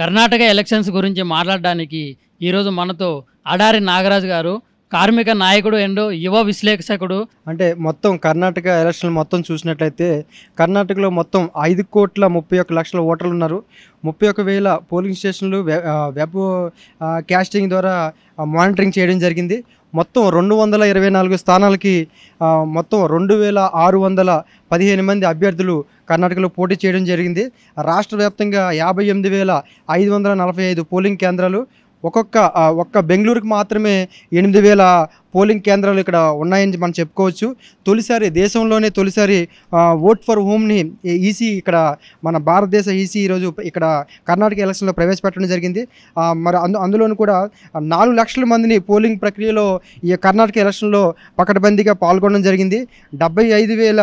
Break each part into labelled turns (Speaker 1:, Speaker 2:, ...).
Speaker 1: Karnataka elections గురించి మాట్లాడడానికి ఈరోజు మనతో అడారి నాగరాజు గారు కార్మిక నాయకుడు అండ్ యువ విశ్లేషకుడు
Speaker 2: అంటే మొత్తం కర్ణాటక ఎలక్షన్లు మొత్తం చూసినట్లయితే కర్ణాటకలో మొత్తం ఐదు కోట్ల ముప్పై ఒక్క లక్షల ఓటర్లు ఉన్నారు ముప్పై ఒక వేల పోలింగ్ స్టేషన్లు వెబ్ క్యాస్టింగ్ ద్వారా మానిటరింగ్ చేయడం జరిగింది మొత్తం రెండు వందల ఇరవై నాలుగు స్థానాలకి మొత్తం రెండు వేల ఆరు వందల పదిహేను మంది అభ్యర్థులు కర్ణాటకలో పోటీ చేయడం జరిగింది రాష్ట్ర వ్యాప్తంగా యాభై ఎనిమిది వేల ఐదు వందల నలభై ఐదు పోలింగ్ కేంద్రాలు ఒక్కొక్క ఒక్క బెంగళూరుకి మాత్రమే ఎనిమిది వేల పోలింగ్ కేంద్రాలు ఇక్కడ ఉన్నాయని మనం చెప్పుకోవచ్చు తొలిసారి దేశంలోనే తొలిసారి ఓట్ ఫర్ హోమ్ని ఈసీ ఇక్కడ మన భారతదేశ ఈసీ ఈరోజు ఇక్కడ కర్ణాటక ఎలక్షన్లో ప్రవేశపెట్టడం జరిగింది మరి అందు అందులోనూ కూడా నాలుగు లక్షల మందిని పోలింగ్ ప్రక్రియలో ఈ కర్ణాటక ఎలక్షన్లో పకడ్బందీగా పాల్గొనడం జరిగింది డెబ్బై ఐదు వేల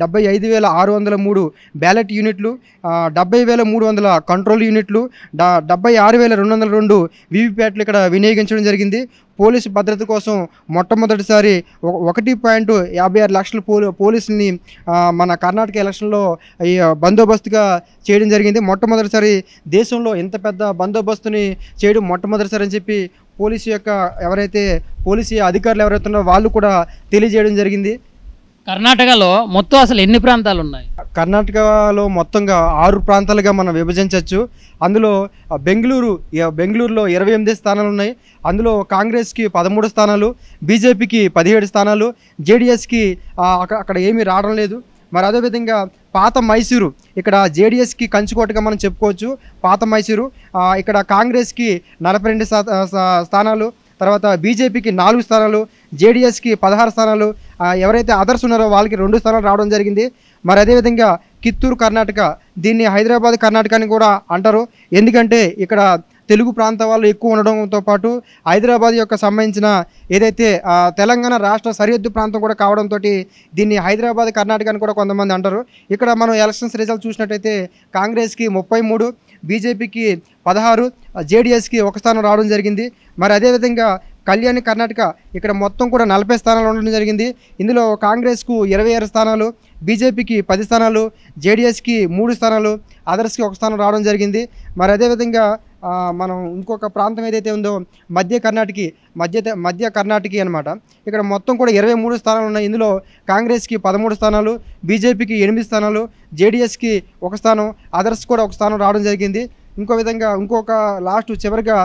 Speaker 2: డెబ్బై ఐదు వేల ఆరు వందల మూడు బ్యాలెట్ యూనిట్లు డెబ్బై వేల మూడు వందల కంట్రోల్ యూనిట్లు డెబ్బై ఆరు వేల రెండు వందల రెండు వీవీప్యాట్లు ఇక్కడ వినియోగించడం జరిగింది పోలీసు భద్రత కోసం మొట్టమొదటిసారి ఒకటి పాయింట్ యాభై ఆరు లక్షల పోలీ పోలీసుల్ని మన కర్ణాటక ఎలక్షన్లో బందోబస్తుగా చేయడం జరిగింది మొట్టమొదటిసారి దేశంలో ఇంత పెద్ద బందోబస్తుని చేయడం మొట్టమొదటిసారి అని చెప్పి పోలీసు యొక్క ఎవరైతే పోలీసు అధికారులు ఎవరైతే ఉన్నారో వాళ్ళు కూడా తెలియజేయడం జరిగింది కర్ణాటకలో మొత్తం అసలు ఎన్ని ప్రాంతాలు ఉన్నాయి కర్ణాటకలో మొత్తంగా ఆరు ప్రాంతాలుగా మనం విభజించవచ్చు అందులో బెంగళూరు బెంగళూరులో ఇరవై ఎనిమిది స్థానాలు ఉన్నాయి అందులో కాంగ్రెస్కి పదమూడు స్థానాలు బీజేపీకి పదిహేడు స్థానాలు జేడిఎస్కి అక్కడ ఏమీ రావడం లేదు మరి అదేవిధంగా పాత మైసూరు ఇక్కడ జేడిఎస్కి కంచుకోటగా మనం చెప్పుకోవచ్చు పాత మైసూరు ఇక్కడ కాంగ్రెస్కి నలభై రెండు స్థానాలు తర్వాత బీజేపీకి నాలుగు స్థానాలు జేడిఎస్కి పదహారు స్థానాలు ఎవరైతే అదర్స్ ఉన్నారో వాళ్ళకి రెండు స్థానాలు రావడం జరిగింది మరి అదేవిధంగా కిత్తూరు కర్ణాటక దీన్ని హైదరాబాద్ కర్ణాటక అని కూడా అంటారు ఎందుకంటే ఇక్కడ తెలుగు ప్రాంత వాళ్ళు ఎక్కువ ఉండడంతో పాటు హైదరాబాద్ యొక్క సంబంధించిన ఏదైతే తెలంగాణ రాష్ట్ర సరిహద్దు ప్రాంతం కూడా కావడంతో దీన్ని హైదరాబాద్ కర్ణాటక అని కూడా కొంతమంది అంటారు ఇక్కడ మనం ఎలక్షన్స్ రిజల్ట్ చూసినట్టయితే కాంగ్రెస్కి ముప్పై మూడు బీజేపీకి పదహారు జేడిఎస్కి ఒక స్థానం రావడం జరిగింది మరి అదేవిధంగా కళ్యాణి కర్ణాటక ఇక్కడ మొత్తం కూడా నలభై స్థానాలు ఉండడం జరిగింది ఇందులో కాంగ్రెస్కు ఇరవై ఆరు స్థానాలు బీజేపీకి పది స్థానాలు జేడిఎస్కి మూడు స్థానాలు అదర్స్కి ఒక స్థానం రావడం జరిగింది మరి అదేవిధంగా మనం ఇంకొక ప్రాంతం ఏదైతే ఉందో మధ్య కర్ణాటక మధ్య మధ్య కర్ణాటక అనమాట ఇక్కడ మొత్తం కూడా ఇరవై మూడు స్థానాలు ఉన్నాయి ఇందులో కాంగ్రెస్కి పదమూడు స్థానాలు బీజేపీకి ఎనిమిది స్థానాలు జేడీఎస్కి ఒక స్థానం అదర్స్ కూడా ఒక స్థానం రావడం జరిగింది ఇంకో విధంగా ఇంకొక లాస్ట్ చివరిగా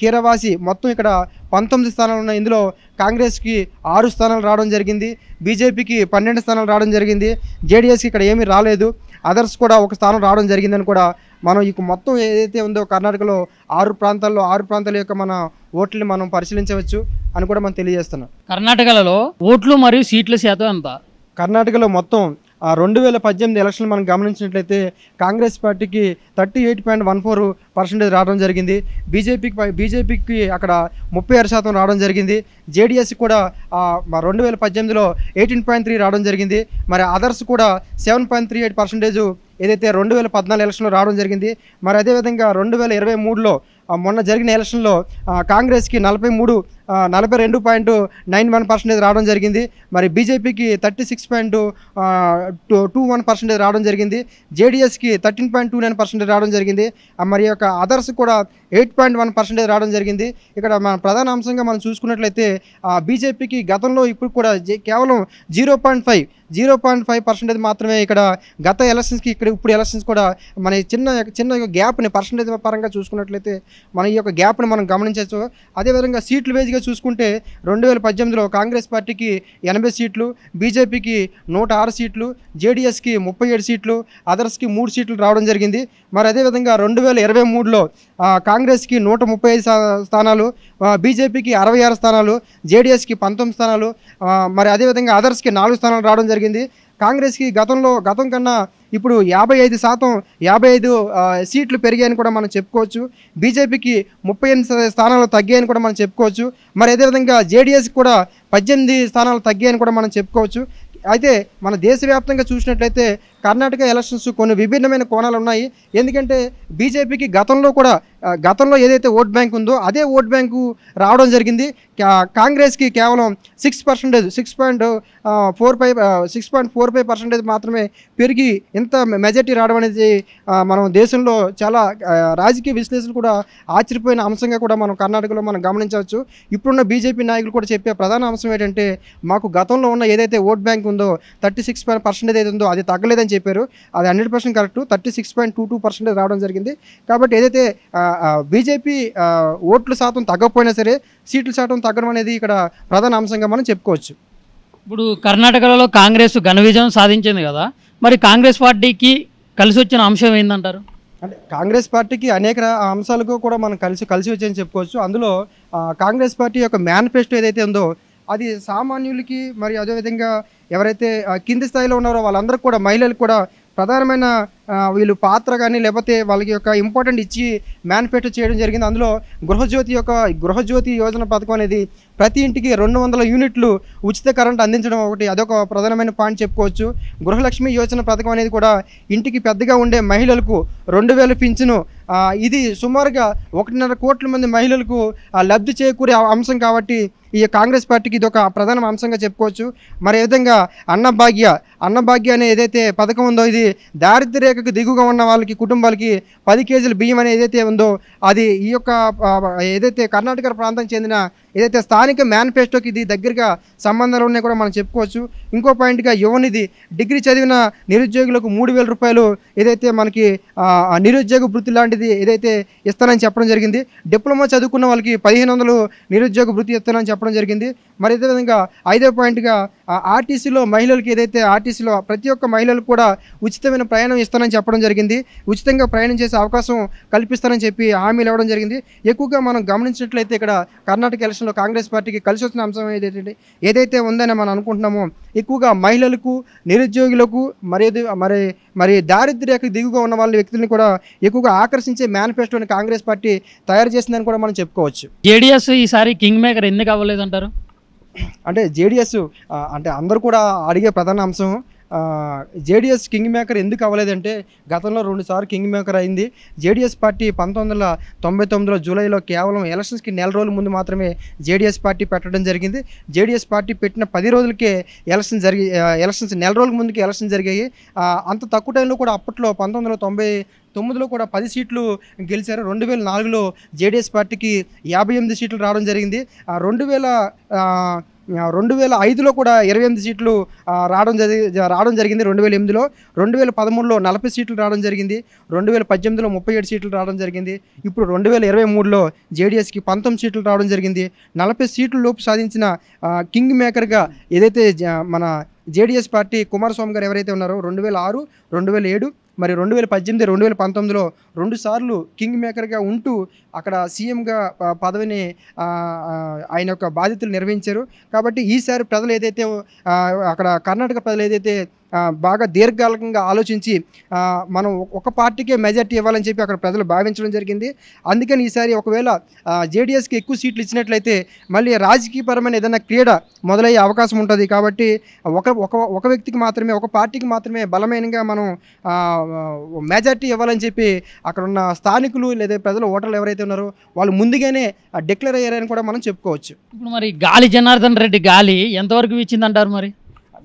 Speaker 2: కీరవాసి మొత్తం ఇక్కడ పంతొమ్మిది స్థానాలు ఉన్నాయి ఇందులో కాంగ్రెస్కి ఆరు స్థానాలు రావడం జరిగింది బీజేపీకి పన్నెండు స్థానాలు రావడం జరిగింది జేడీఎస్కి ఇక్కడ ఏమీ రాలేదు అదర్స్ కూడా ఒక స్థానం రావడం జరిగిందని కూడా మనం ఇక మొత్తం ఏదైతే ఉందో కర్ణాటకలో ఆరు ప్రాంతాల్లో ఆరు ప్రాంతాల యొక్క మన ఓట్లని మనం పరిశీలించవచ్చు అని కూడా మనం తెలియజేస్తున్నాం కర్ణాటకలలో ఓట్లు మరియు సీట్ల శాతం ఎంత కర్ణాటకలో మొత్తం ఆ రెండు వేల పద్దెనిమిది ఎలక్షన్ మనం గమనించినట్లయితే కాంగ్రెస్ పార్టీకి thirty eight point one four percentage రావడం జరిగింది బీజేపీకి బీజేపీకి అక్కడ ముప్పై ఆరు శాతం రావడం జరిగింది జేడీఎస్ కూడా రెండు వేల పద్దెనిమిదిలో ఎయిటీన్ పాయింట్ త్రీ రావడం జరిగింది మరి అదర్స్ కూడా seven point three eight percentage ఏదైతే రెండు వేల పద్నాలుగు ఎలక్షన్లో రావడం జరిగింది మరి అదేవిధంగా రెండు వేల ఇరవై మూడులో మొన్న జరిగిన ఎలక్షన్లో కాంగ్రెస్కి నలభై మూడు నలభై రెండు పాయింట్ నైన్ వన్ పర్సెంటేజ్ రావడం జరిగింది మరి బీజేపీకి thirty six point two one percentage రావడం జరిగింది జేడీఎస్కి thirteen point two nine percentage రావడం జరిగింది మరి యొక్క అదర్స్ కూడా ఎయిట్ పాయింట్ వన్ పర్సెంటేజ్ రావడం జరిగింది ఇక్కడ మన ప్రధాన అంశంగా మనం చూసుకున్నట్లయితే బీజేపీకి గతంలో ఇప్పుడు కూడా కేవలం zero point five zero point five percentage మాత్రమే ఇక్కడ గత ఎలక్షన్స్కి ఇక్కడ ఇప్పుడు ఎలక్షన్స్ కూడా మన చిన్న చిన్న గ్యాప్ని పర్సంటేజ్ పరంగా చూసుకున్నట్లయితే మన ఈ యొక్క గ్యాప్ను మనం గమనించవచ్చు అదేవిధంగా సీట్లు వేజ్గా చూసుకుంటే రెండు వేల పద్దెనిమిదిలో కాంగ్రెస్ పార్టీకి ఎనభై సీట్లు బీజేపీకి నూట ఆరు సీట్లు జేడీఎస్కి ముప్పై ఏడు సీట్లు అదర్స్కి మూడు సీట్లు రావడం జరిగింది మరి అదేవిధంగా రెండు వేల ఇరవై మూడులో కాంగ్రెస్కి నూట ముప్పై ఐదు స్థానాలు బీజేపీకి అరవై ఆరు స్థానాలు జేడీఎస్కి పంతొమ్మిది స్థానాలు మరి అదేవిధంగా అదర్స్కి నాలుగు స్థానాలు రావడం జరిగింది కాంగ్రెస్కి గతంలో గతం కన్నా ఇప్పుడు యాభై ఐదు శాతం యాభై ఐదు సీట్లు పెరిగాయని కూడా మనం చెప్పుకోవచ్చు బీజేపీకి ముప్పై ఎనిమిది స్థానాలు తగ్గాయని కూడా మనం చెప్పుకోవచ్చు మరి అదేవిధంగా జేడీఎస్కి కూడా పద్దెనిమిది స్థానాలు తగ్గాయని కూడా మనం చెప్పుకోవచ్చు అయితే మన దేశవ్యాప్తంగా చూసినట్లయితే కర్ణాటక ఎలక్షన్స్ కొన్ని విభిన్నమైన కోణాలు ఉన్నాయి ఎందుకంటే బీజేపీకి గతంలో కూడా గతంలో ఏదైతే ఓట్ బ్యాంక్ ఉందో అదే ఓట్ బ్యాంకు రావడం జరిగింది కాంగ్రెస్కి కేవలం six percentage six point four five six point four five percentage మాత్రమే పెరిగి ఇంత మెజార్టీ రావడం అనేది మనం దేశంలో చాలా రాజకీయ విశ్లేషణ కూడా ఆశ్చర్యపోయిన అంశంగా కూడా మనం కర్ణాటకలో మనం గమనించవచ్చు ఇప్పుడున్న బీజేపీ నాయకులు కూడా చెప్పే ప్రధాన అంశం ఏంటంటే మాకు గతంలో ఉన్న ఏదైతే ఓట్ బ్యాంక్ ఉందో థర్టీ సిక్స్ పర్సెంటేజ్ ఉందో అది తగ్గలేదని అని చెప్పారు అది hundred percent correct thirty six point two two percentage రావడం జరిగింది కాబట్టి ఏదైతే బీజేపీ ఓట్లు శాతం తగ్గకపోయినా సరే సీట్లు శాతం తగ్గడం అనేది ఇక్కడ ప్రధాన అంశంగా మనం చెప్పుకోవచ్చు
Speaker 1: ఇప్పుడు కర్ణాటకలో కాంగ్రెస్ ఘన విజయం సాధించింది కదా మరి కాంగ్రెస్ పార్టీకి కలిసి వచ్చిన అంశం ఏంటంటారు
Speaker 2: అంటే కాంగ్రెస్ పార్టీకి అనేక అంశాలకు కూడా మనం కలిసి కలిసి వచ్చని చెప్పుకోవచ్చు అందులో కాంగ్రెస్ పార్టీ యొక్క మేనిఫెస్టో ఏదైతే ఉందో అది సామాన్యులకి మరి అదేవిధంగా ఎవరైతే కింది స్థాయిలో ఉన్నారో వాళ్ళందరూ కూడా మహిళలు కూడా ప్రధానమైన వీళ్ళు పాత్ర కానీ లేకపోతే వాళ్ళకి యొక్క ఇంపార్టెంట్ ఇచ్చి మ్యానిఫెస్టో చేయడం జరిగింది అందులో గృహజ్యోతి యొక్క గృహజ్యోతి యోజన పథకం అనేది ప్రతి ఇంటికి రెండు వందల యూనిట్లు ఉచిత కరెంట్ అందించడం ఒకటి అదొక ప్రధానమైన పాయింట్ చెప్పుకోవచ్చు గృహలక్ష్మి యోజన పథకం అనేది కూడా ఇంటికి పెద్దగా ఉండే మహిళలకు రెండు వేల పింఛను ఇది సుమారుగా ఒకటిన్నర కోట్ల మంది మహిళలకు లబ్ధి చేకూరే అంశం కాబట్టి ఈ కాంగ్రెస్ పార్టీకి ఇది ఒక ప్రధాన అంశంగా చెప్పుకోవచ్చు మరి ఏ విధంగా అన్నభాగ్య అన్నభాగ్య అనే ఏదైతే పథకం ఉందో ఇది దారిద్ర్య రేఖకు దిగుగా ఉన్న వాళ్ళకి కుటుంబాలకి పది కేజీల బియ్యం అనేది ఏదైతే ఉందో అది ఈ యొక్క ఏదైతే కర్ణాటక ప్రాంతం చెందిన ఏదైతే స్థానిక మేనిఫెస్టోకి ఇది దగ్గరగా సంబంధాలు ఉన్నాయి కూడా మనం చెప్పుకోవచ్చు ఇంకో పాయింట్గా యువనిధి డిగ్రీ చదివిన నిరుద్యోగులకు మూడు వేల రూపాయలు ఏదైతే మనకి నిరుద్యోగ వృత్తి లాంటిది ఏదైతే ఇస్తానని చెప్పడం జరిగింది డిప్లొమా చదువుకున్న వాళ్ళకి పదిహేను వందలు నిరుద్యోగ వృత్తి ఇస్తానని చెప్పడం జరిగింది మరి అదేవిధంగా ఐదో పాయింట్గా ఆర్టీసీలో మహిళలకు ఏదైతే ఆర్టీసీలో ప్రతి ఒక్క మహిళలకు కూడా ఉచితమైన ప్రయాణం ఇస్తానని చెప్పడం జరిగింది ఉచితంగా ప్రయాణం చేసే అవకాశం కల్పిస్తానని చెప్పి హామీలు ఇవ్వడం జరిగింది ఎక్కువగా మనం గమనించినట్లయితే ఇక్కడ కర్ణాటక ఎలక్షన్లో కాంగ్రెస్ పార్టీకి కలిసి వచ్చిన అంశం ఏదైతే ఏదైతే ఉందని మనం అనుకుంటున్నామో ఎక్కువగా మహిళలకు నిరుద్యోగులకు మరి మరి మరి దారిద్ర్యకు దిగుగా ఉన్న వాళ్ళ వ్యక్తులను కూడా ఎక్కువగా ఆకర్షించే మేనిఫెస్టోని కాంగ్రెస్ పార్టీ తయారు చేసిందని కూడా మనం చెప్పుకోవచ్చు జేడీఎస్ ఈసారి కింగ్
Speaker 1: మేకర్ ఎందుకు లేదంటారు
Speaker 2: అంటే జేడిఎస్ అంటే అందరు కూడా అడిగే ప్రధాన అంశం జేడిఎస్ కింగ్ మేకర్ ఎందుకు అవ్వలేదంటే గతంలో రెండుసార్లు కింగ్ మేకర్ అయింది జేడిఎస్ పార్టీ పంతొమ్మిది వందల తొంభై తొమ్మిదిలో జూలైలో కేవలం ఎలక్షన్స్కి నెల రోజుల ముందు మాత్రమే జేడిఎస్ పార్టీ పెట్టడం జరిగింది జేడిఎస్ పార్టీ పెట్టిన పది రోజులకే ఎలక్షన్ జరిగి ఎలక్షన్స్ నెల రోజుల ముందుకే ఎలక్షన్ జరిగాయి అంత తక్కువ టైంలో కూడా అప్పట్లో పంతొమ్మిది వందల తొంభై తొమ్మిదిలో కూడా పది సీట్లు గెలిచారు రెండు వేల నాలుగులో జేడీఎస్ పార్టీకి యాభై ఎనిమిది సీట్లు రావడం జరిగింది రెండు వేల రెండు వేల ఐదులో కూడా ఇరవై ఎనిమిది సీట్లు రావడం జరిగి రావడం జరిగింది రెండు వేల ఎనిమిదిలో రెండు వేల పదమూడులో నలభై సీట్లు రావడం జరిగింది రెండు వేల పద్దెనిమిదిలో ముప్పై ఏడు సీట్లు రావడం జరిగింది ఇప్పుడు రెండు వేల ఇరవై మూడులో జేడీఎస్కి పంతొమ్మిది సీట్లు రావడం జరిగింది నలభై సీట్లు లోపు సాధించిన కింగ్ మేకర్గా ఏదైతే మన జేడీఎస్ పార్టీ కుమారస్వామి గారు ఎవరైతే ఉన్నారో రెండు వేల ఆరు రెండు వేల ఏడు మరి రెండు వేల పద్దెనిమిది రెండు వేల పంతొమ్మిదిలో రెండుసార్లు కింగ్ మేకర్గా ఉంటూ అక్కడ సీఎంగా పదవిని ఆయన యొక్క బాధ్యతలు నిర్వహించారు కాబట్టి ఈసారి ప్రజలు ఏదైతే అక్కడ కర్ణాటక ప్రజలు ఏదైతే బాగా దీర్ఘకాలికంగా ఆలోచించి మనం ఒక పార్టీకే మెజార్టీ ఇవ్వాలని చెప్పి అక్కడ ప్రజలు భావించడం జరిగింది అందుకని ఈసారి ఒకవేళ జేడీఎస్కి ఎక్కువ సీట్లు ఇచ్చినట్లయితే మళ్ళీ రాజకీయపరమైన ఏదైనా క్రీడ మొదలయ్యే అవకాశం ఉంటుంది కాబట్టి ఒక ఒక ఒక వ్యక్తికి మాత్రమే ఒక పార్టీకి మాత్రమే బలమైనగా మనం మెజార్టీ ఇవ్వాలని చెప్పి అక్కడ ఉన్న స్థానికులు లేదా ప్రజలు ఓటర్లు ఎవరైతే ఉన్నారో వాళ్ళు ముందుగానే డిక్లేర్ అయ్యారని కూడా మనం చెప్పుకోవచ్చు
Speaker 1: ఇప్పుడు మరి గాలి
Speaker 2: జనార్దన్ రెడ్డి గాలి ఎంతవరకు ఇచ్చిందంటారు మరి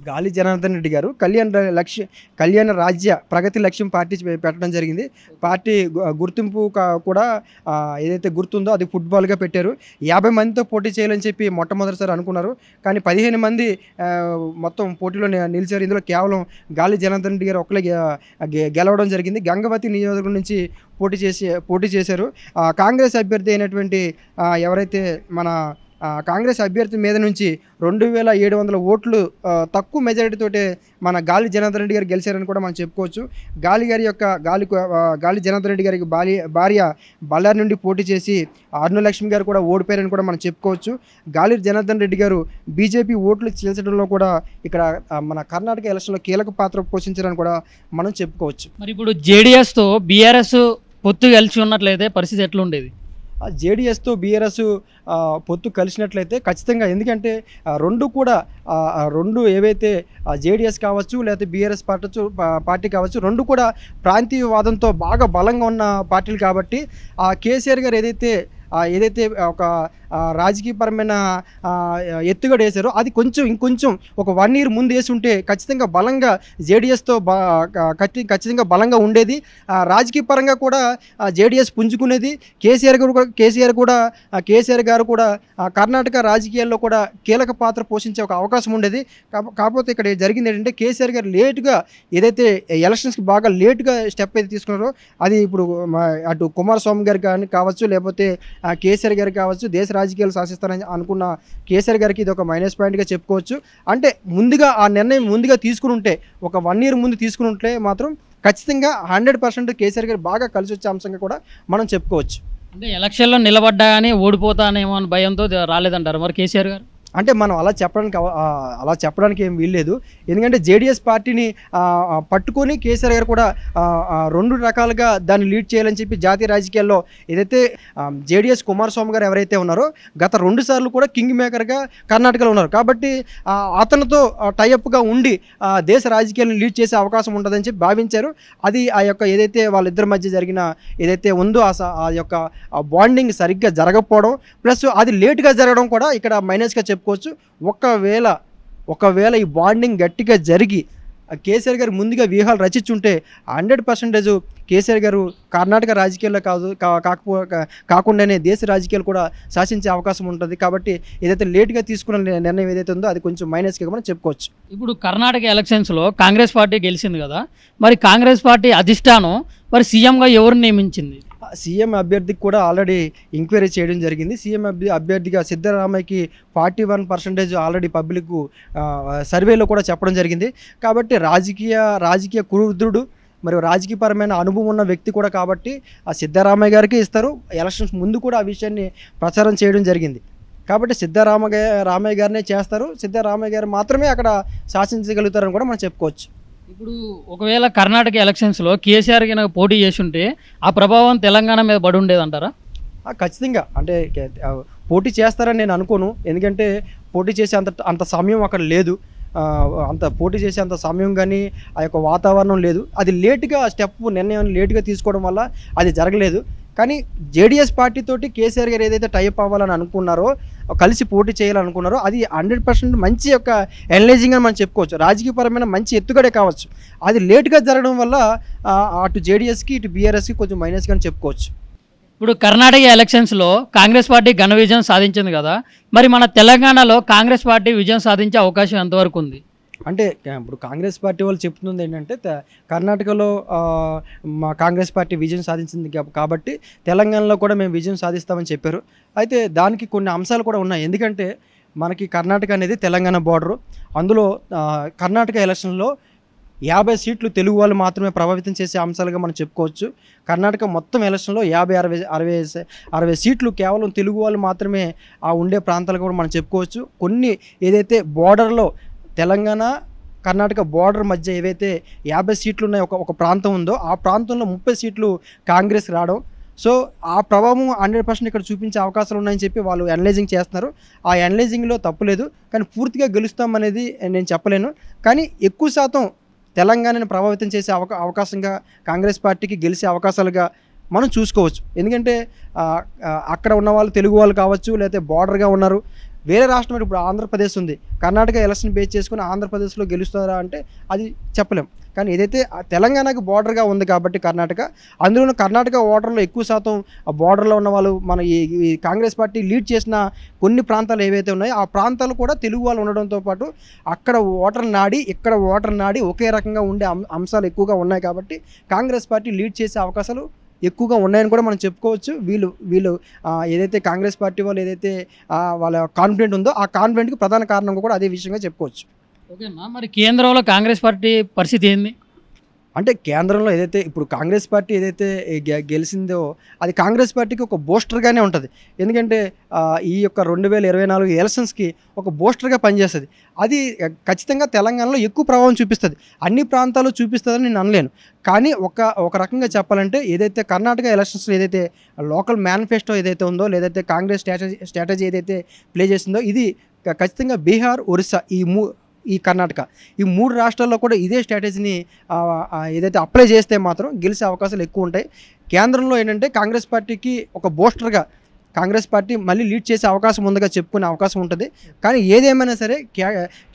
Speaker 2: గాలి జనార్దన్ రెడ్డి గారు కళ్యాణ్ లక్ష్య కళ్యాణ రాజ్య ప్రగతి లక్ష్యం పార్టీ పెట్టడం జరిగింది పార్టీ గుర్తింపు కూడా ఏదైతే గుర్తుందో అది ఫుట్బాల్గా పెట్టారు యాభై మందితో పోటీ చేయాలని చెప్పి మొట్టమొదటిసారి అనుకున్నారు కానీ పదిహేను మంది మొత్తం పోటీలో నిలిచారు ఇందులో కేవలం గాలి జనార్దన్ రెడ్డి గారు ఒక్కలే గెలవడం జరిగింది గంగవతి నియోజకవర్గం నుంచి పోటీ చేసి పోటీ చేశారు కాంగ్రెస్ అభ్యర్థి అయినటువంటి ఎవరైతే మన కాంగ్రెస్ అభ్యర్థి మీద నుంచి రెండు వేల ఏడు వందల ఓట్లు తక్కువ మెజారిటీతోటే మన గాలి జనార్దన్ రెడ్డి గారు గెలిచారని కూడా మనం చెప్పుకోవచ్చు గాలి గారి యొక్క గాలి గాలి జనార్దన్ రెడ్డి గారికి బాలి భార్య బళ్ళారి నుండి పోటీ చేసి అరుణలక్ష్మి గారు కూడా ఓడిపోయారని కూడా మనం చెప్పుకోవచ్చు గాలి జనార్దన్ రెడ్డి గారు బీజేపీ ఓట్లు చీల్చడంలో కూడా ఇక్కడ మన కర్ణాటక ఎలక్షన్లో కీలక పాత్ర పోషించారని కూడా మనం చెప్పుకోవచ్చు మరి ఇప్పుడు జేడీఎస్తో బీఆర్ఎస్
Speaker 1: పొత్తు గెలిచి ఉన్నట్లయితే పరిస్థితి
Speaker 2: ఎట్లుండేది జేడీఎస్తో బీఆర్ఎస్ పొత్తు కలిసినట్లయితే ఖచ్చితంగా ఎందుకంటే రెండు కూడా రెండు ఏవైతే జేడీఎస్ కావచ్చు లేకపోతే బీఆర్ఎస్ పార్టీ పార్టీ కావచ్చు రెండు కూడా ప్రాంతీయవాదంతో బాగా బలంగా ఉన్న పార్టీలు కాబట్టి కేసీఆర్ గారు ఏదైతే ఏదైతే ఒక రాజకీయపరమైన ఎత్తుగడ వేశారు అది కొంచెం ఇంకొంచెం ఒక వన్ ఇయర్ ముందు వేసి ఉంటే ఖచ్చితంగా బలంగా జేడిఎస్తో ఖచ్చితంగా బలంగా ఉండేది రాజకీయపరంగా కూడా జేడిఎస్ పుంజుకునేది కేసీఆర్ గారు కూడా కేసీఆర్ కూడా కేసీఆర్ గారు కూడా కర్ణాటక రాజకీయాల్లో కూడా కీలక పాత్ర పోషించే ఒక అవకాశం ఉండేది కాకపోతే ఇక్కడ జరిగింది ఏంటంటే కేసీఆర్ గారు లేటుగా ఏదైతే ఎలక్షన్స్కి బాగా లేటుగా స్టెప్ అయితే తీసుకున్నారో అది ఇప్పుడు అటు కుమారస్వామి గారు కానీ కావచ్చు లేకపోతే కేసీఆర్ గారు కావచ్చు దేశ రాజకీయాలు శాసిస్తారని అనుకున్న కేసీఆర్ గారికి ఇది ఒక మైనస్ పాయింట్గా చెప్పుకోవచ్చు అంటే ముందుగా ఆ నిర్ణయం ముందుగా తీసుకుని ఉంటే ఒక వన్ ఇయర్ ముందు తీసుకుని ఉంటే మాత్రం ఖచ్చితంగా హండ్రెడ్ పర్సెంట్ కేసీఆర్ గారు బాగా కలిసి వచ్చే అంశంగా కూడా మనం చెప్పుకోవచ్చు అంటే
Speaker 1: ఎలక్షన్లో నిలబడ్డా కానీ ఓడిపోతానేమో అని భయంతో రాలేదంటారు మరి కేసీఆర్ గారు
Speaker 2: అంటే మనం అలా చెప్పడానికి అలా చెప్పడానికి ఏం వీల్లేదు ఎందుకంటే జేడీఎస్ పార్టీని పట్టుకొని కేసీఆర్ గారు కూడా రెండు రకాలుగా దాన్ని లీడ్ చేయాలని చెప్పి జాతీయ రాజకీయాల్లో ఏదైతే జేడీఎస్ కుమారస్వామి గారు ఎవరైతే ఉన్నారో గత రెండు సార్లు కూడా కింగ్ మేకర్గా కర్ణాటకలో ఉన్నారు కాబట్టి అతనితో టైఅప్గా ఉండి దేశ రాజకీయాలను లీడ్ చేసే అవకాశం ఉంటుందని చెప్పి భావించారు అది ఆ యొక్క ఏదైతే వాళ్ళిద్దరి మధ్య జరిగిన ఏదైతే ఉందో ఆ యొక్క బాండింగ్ సరిగ్గా జరగకపోవడం ప్లస్ అది లేట్గా జరగడం కూడా ఇక్కడ మైనస్గా చెప్పు చెప్పుకోవచ్చు ఒకవేళ ఒకవేళ ఈ బాండింగ్ గట్టిగా జరిగి కేసీఆర్ గారు ముందుగా వ్యూహాలు రచించుంటే హండ్రెడ్ పర్సెంటేజ్ కేసీఆర్ గారు కర్ణాటక రాజకీయాల్లో కాదు కాకపో కాకుండానే దేశ రాజకీయాలు కూడా శాసించే అవకాశం ఉంటుంది కాబట్టి ఏదైతే లేట్గా తీసుకున్న నిర్ణయం ఏదైతే ఉందో అది కొంచెం మైనస్గా మనం చెప్పుకోవచ్చు
Speaker 1: ఇప్పుడు కర్ణాటక ఎలక్షన్స్లో కాంగ్రెస్ పార్టీ గెలిచింది కదా మరి కాంగ్రెస్ పార్టీ అధిష్టానం మరి సీఎంగా ఎవరు నియమించింది
Speaker 2: సీఎం అభ్యర్థికి కూడా ఆల్రెడీ ఎంక్వైరీ చేయడం జరిగింది సీఎం అభ్య అభ్యర్థిగా సిద్ధరామయ్యకి forty one percentage already public సర్వేలో కూడా చెప్పడం జరిగింది కాబట్టి రాజకీయ రాజకీయ కురుద్రుడు మరియు రాజకీయపరమైన అనుభవం ఉన్న వ్యక్తి కూడా కాబట్టి ఆ సిద్ధరామయ్య గారికి ఇస్తారు ఎలక్షన్స్ ముందు కూడా ఆ విషయాన్ని ప్రచారం చేయడం జరిగింది కాబట్టి సిద్ధరామయ్య రామయ్య గారినే చేస్తారు సిద్ధరామయ్య గారు మాత్రమే అక్కడ శాసించగలుగుతారని కూడా మనం చెప్పుకోవచ్చు ఇప్పుడు
Speaker 1: ఒకవేళ కర్ణాటక ఎలక్షన్స్లో కేసీఆర్ కనుక పోటీ ఉంటే ఆ ప్రభావం తెలంగాణ మీద పడి ఉండేదంటారా
Speaker 2: ఖచ్చితంగా అంటే పోటీ చేస్తారని నేను అనుకోను ఎందుకంటే పోటీ చేసే అంత అంత సమయం అక్కడ లేదు అంత పోటీ చేసే అంత సమయం కానీ ఆ యొక్క వాతావరణం లేదు అది లేటుగా స్టెప్ నిర్ణయం లేటుగా తీసుకోవడం వల్ల అది జరగలేదు కానీ జేడీఎస్ పార్టీతోటి కేసీఆర్ గారు ఏదైతే టైప్ అవ్వాలని అనుకున్నారో కలిసి పోటీ చేయాలనుకున్నారో అది హండ్రెడ్ పర్సెంట్ మంచి యొక్క ఎనలైజింగ్ అని మనం చెప్పుకోవచ్చు రాజకీయపరమైన మంచి ఎత్తుగడే కావచ్చు అది లేట్గా జరగడం వల్ల అటు జేడీఎస్కి ఇటు బీఆర్ఎస్కి కొంచెం మైనస్గా అని చెప్పుకోవచ్చు ఇప్పుడు
Speaker 1: కర్ణాటక ఎలక్షన్స్లో కాంగ్రెస్ పార్టీ ఘన విజయం సాధించింది కదా మరి మన తెలంగాణలో కాంగ్రెస్
Speaker 2: పార్టీ విజయం సాధించే అవకాశం ఎంతవరకు ఉంది అంటే ఇప్పుడు కాంగ్రెస్ పార్టీ వాళ్ళు చెప్తుంది ఏంటంటే కర్ణాటకలో మా కాంగ్రెస్ పార్టీ విజయం సాధించింది కాబట్టి తెలంగాణలో కూడా మేము విజయం సాధిస్తామని చెప్పారు అయితే దానికి కొన్ని అంశాలు కూడా ఉన్నాయి ఎందుకంటే మనకి కర్ణాటక అనేది తెలంగాణ బార్డరు అందులో కర్ణాటక ఎలక్షన్లో యాభై సీట్లు తెలుగు వాళ్ళు మాత్రమే ప్రభావితం చేసే అంశాలుగా మనం చెప్పుకోవచ్చు కర్ణాటక మొత్తం ఎలక్షన్లో యాభై అరవై అరవై అరవై సీట్లు కేవలం తెలుగు వాళ్ళు మాత్రమే ఆ ఉండే ప్రాంతాలు కూడా మనం చెప్పుకోవచ్చు కొన్ని ఏదైతే బోర్డర్లో తెలంగాణ కర్ణాటక బోర్డర్ మధ్య ఏవైతే యాభై సీట్లు ఉన్నాయి ఒక ఒక ప్రాంతం ఉందో ఆ ప్రాంతంలో ముప్పై సీట్లు కాంగ్రెస్ రావడం సో ఆ ప్రభావం హండ్రెడ్ పర్సెంట్ ఇక్కడ చూపించే అవకాశాలు ఉన్నాయని చెప్పి వాళ్ళు అనలైజింగ్ చేస్తున్నారు ఆ అనలైజింగ్లో తప్పులేదు కానీ పూర్తిగా గెలుస్తామనేది నేను చెప్పలేను కానీ ఎక్కువ శాతం తెలంగాణను ప్రభావితం చేసే అవకా అవకాశంగా కాంగ్రెస్ పార్టీకి గెలిచే అవకాశాలుగా మనం చూసుకోవచ్చు ఎందుకంటే అక్కడ ఉన్న వాళ్ళు తెలుగు వాళ్ళు కావచ్చు లేకపోతే బార్డర్గా ఉన్నారు వేరే రాష్ట్రం ఇప్పుడు ఆంధ్రప్రదేశ్ ఉంది కర్ణాటక ఎలక్షన్ బేస్ చేసుకుని ఆంధ్రప్రదేశ్లో గెలుస్తారా అంటే అది చెప్పలేం కానీ ఏదైతే తెలంగాణకు బార్డర్గా ఉంది కాబట్టి కర్ణాటక అందులోనూ కర్ణాటక ఓటర్లో ఎక్కువ శాతం బార్డర్లో ఉన్న వాళ్ళు మన ఈ కాంగ్రెస్ పార్టీ లీడ్ చేసిన కొన్ని ప్రాంతాలు ఏవైతే ఉన్నాయో ఆ ప్రాంతాలు కూడా తెలుగు వాళ్ళు ఉండడంతో పాటు అక్కడ ఓటర్ నాడి ఇక్కడ ఓటర్ నాడి ఒకే రకంగా ఉండే అంశాలు ఎక్కువగా ఉన్నాయి కాబట్టి కాంగ్రెస్ పార్టీ లీడ్ చేసే అవకాశాలు ఎక్కువగా ఉన్నాయని కూడా మనం చెప్పుకోవచ్చు వీళ్ళు వీళ్ళు ఏదైతే కాంగ్రెస్ పార్టీ వాళ్ళు ఏదైతే వాళ్ళ కాన్ఫిడెంట్ ఉందో ఆ కాన్ఫిడెంట్కి ప్రధాన కారణం కూడా అదే విషయంగా చెప్పుకోవచ్చు ఓకే మరి కేంద్రంలో కాంగ్రెస్ పార్టీ పరిస్థితి ఏంది అంటే కేంద్రంలో ఏదైతే ఇప్పుడు కాంగ్రెస్ పార్టీ ఏదైతే గెలిచిందో అది కాంగ్రెస్ పార్టీకి ఒక బూస్టర్గానే ఉంటుంది ఎందుకంటే ఈ యొక్క రెండు వేల ఇరవై నాలుగు ఎలక్షన్స్కి ఒక బూస్టర్గా పనిచేస్తుంది అది ఖచ్చితంగా తెలంగాణలో ఎక్కువ ప్రభావం చూపిస్తుంది అన్ని ప్రాంతాలు చూపిస్తుందని నేను అనలేను కానీ ఒక ఒక రకంగా చెప్పాలంటే ఏదైతే కర్ణాటక ఎలక్షన్స్లో ఏదైతే లోకల్ మేనిఫెస్టో ఏదైతే ఉందో లేదైతే కాంగ్రెస్ స్ట్రాటజీ స్ట్రాటజీ ఏదైతే ప్లే చేసిందో ఇది ఖచ్చితంగా బీహార్ ఒరిస్సా ఈ మూ ఈ కర్ణాటక ఈ మూడు రాష్ట్రాల్లో కూడా ఇదే స్ట్రాటజీని ఏదైతే అప్లై చేస్తే మాత్రం గెలిచే అవకాశాలు ఎక్కువ ఉంటాయి కేంద్రంలో ఏంటంటే కాంగ్రెస్ పార్టీకి ఒక బోస్టర్గా కాంగ్రెస్ పార్టీ మళ్ళీ లీడ్ చేసే అవకాశం ఉందిగా చెప్పుకునే అవకాశం ఉంటుంది కానీ ఏదేమైనా సరే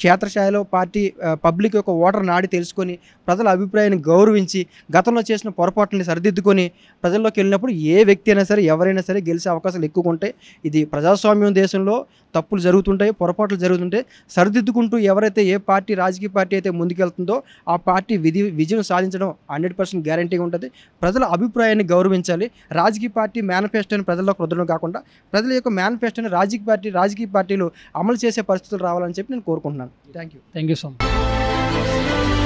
Speaker 2: క్షేత్రస్థాయిలో పార్టీ పబ్లిక్ యొక్క ఓటర్ నాడి తెలుసుకొని ప్రజల అభిప్రాయాన్ని గౌరవించి గతంలో చేసిన పొరపాట్లని సరిదిద్దుకొని ప్రజల్లోకి వెళ్ళినప్పుడు ఏ వ్యక్తి అయినా సరే ఎవరైనా సరే గెలిచే అవకాశాలు ఎక్కువ ఉంటాయి ఇది ప్రజాస్వామ్యం దేశంలో తప్పులు జరుగుతుంటాయి పొరపాట్లు జరుగుతుంటాయి సరిదిద్దుకుంటూ ఎవరైతే ఏ పార్టీ రాజకీయ పార్టీ అయితే ముందుకెళ్తుందో ఆ పార్టీ విధి విజయం సాధించడం హండ్రెడ్ పర్సెంట్ గ్యారంటీగా ఉంటుంది ప్రజల అభిప్రాయాన్ని గౌరవించాలి రాజకీయ పార్టీ మేనిఫెస్టోని ప్రజల్లోకి రుద్దడం కాకుండా ప్రజల యొక్క మేనిఫెస్టోని రాజకీయ పార్టీ రాజకీయ పార్టీలు అమలు చేసే పరిస్థితులు రావాలని చెప్పి నేను కోరుకుంటున్నాను thank you thank you so much